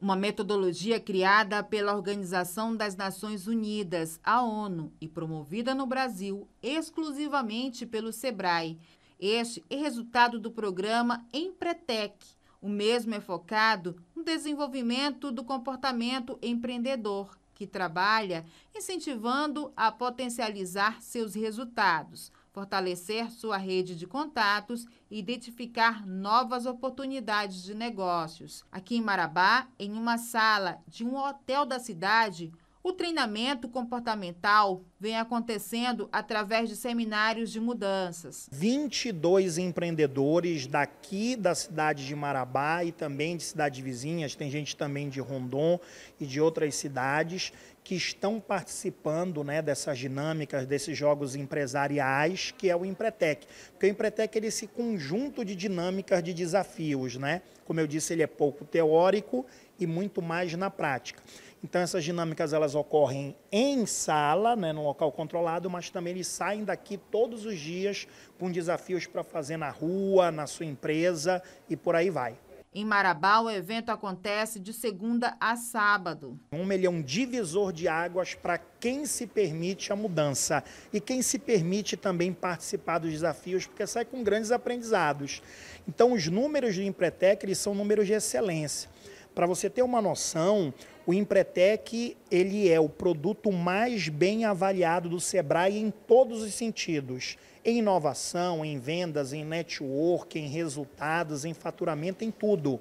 uma metodologia criada pela Organização das Nações Unidas, a ONU, e promovida no Brasil exclusivamente pelo SEBRAE. Este é resultado do programa Empretec. O mesmo é focado no desenvolvimento do comportamento empreendedor que trabalha incentivando a potencializar seus resultados, fortalecer sua rede de contatos e identificar novas oportunidades de negócios. Aqui em Marabá, em uma sala de um hotel da cidade, o treinamento comportamental vem acontecendo através de seminários de mudanças. 22 empreendedores daqui da cidade de Marabá e também de cidades vizinhas, tem gente também de Rondon e de outras cidades que estão participando né, dessas dinâmicas, desses jogos empresariais, que é o Empretec. Porque o Empretec é esse conjunto de dinâmicas, de desafios. Né? Como eu disse, ele é pouco teórico e muito mais na prática. Então essas dinâmicas elas ocorrem em sala, né, local controlado, mas também eles saem daqui todos os dias com desafios para fazer na rua, na sua empresa e por aí vai. Em Marabá, o evento acontece de segunda a sábado. Um ele é um divisor de águas para quem se permite a mudança e quem se permite também participar dos desafios, porque sai com grandes aprendizados. Então, os números do Empretec eles são números de excelência. Para você ter uma noção, o Empretec ele é o produto mais bem avaliado do Sebrae em todos os sentidos. Em inovação, em vendas, em network, em resultados, em faturamento, em tudo.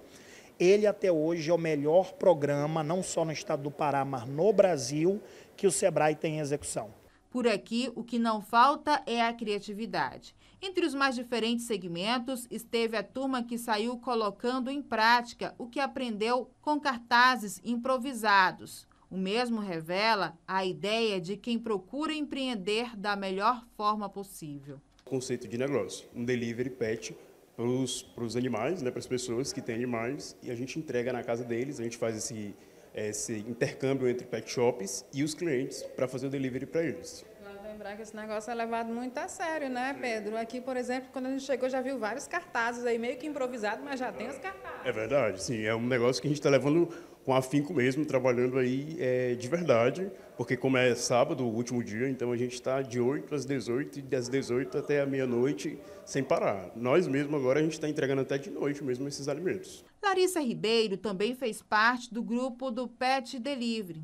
Ele até hoje é o melhor programa, não só no estado do Pará, mas no Brasil, que o Sebrae tem em execução. Por aqui, o que não falta é a criatividade. Entre os mais diferentes segmentos, esteve a turma que saiu colocando em prática o que aprendeu com cartazes improvisados. O mesmo revela a ideia de quem procura empreender da melhor forma possível. Conceito de negócio, um delivery pet para os animais, né, para as pessoas que têm animais, e a gente entrega na casa deles, a gente faz esse esse intercâmbio entre pet shops e os clientes para fazer o delivery para eles. Lembrar que esse negócio é levado muito a sério, né, Pedro? Aqui, por exemplo, quando a gente chegou, já viu vários cartazes aí, meio que improvisado, mas já tem os cartazes. É verdade, sim. É um negócio que a gente está levando com afinco mesmo, trabalhando aí é, de verdade, porque como é sábado, o último dia, então a gente está de 8 às 18 e das 18 até a meia-noite sem parar. Nós mesmo agora a gente está entregando até de noite mesmo esses alimentos. Larissa Ribeiro também fez parte do grupo do Pet Delivery.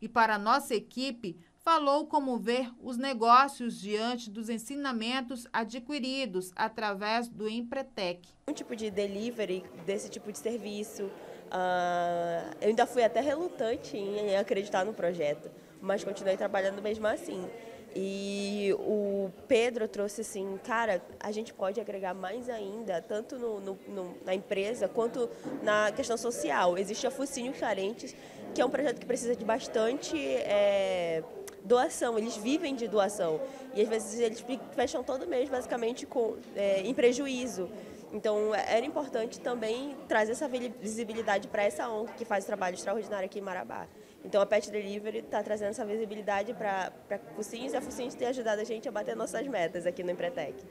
E para a nossa equipe, falou como ver os negócios diante dos ensinamentos adquiridos através do Empretec. Um tipo de delivery desse tipo de serviço, uh, eu ainda fui até relutante em acreditar no projeto, mas continuei trabalhando mesmo assim. E o Pedro trouxe assim, cara, a gente pode agregar mais ainda, tanto no, no, no, na empresa quanto na questão social. Existe a Focinho Carentes, que é um projeto que precisa de bastante é, doação, eles vivem de doação. E às vezes eles fecham todo mês basicamente com, é, em prejuízo. Então é, era importante também trazer essa visibilidade para essa ONG que faz trabalho extraordinário aqui em Marabá. Então a Pet Delivery está trazendo essa visibilidade para Focinhos e a Focinhos tem ajudado a gente a bater nossas metas aqui no Empretec.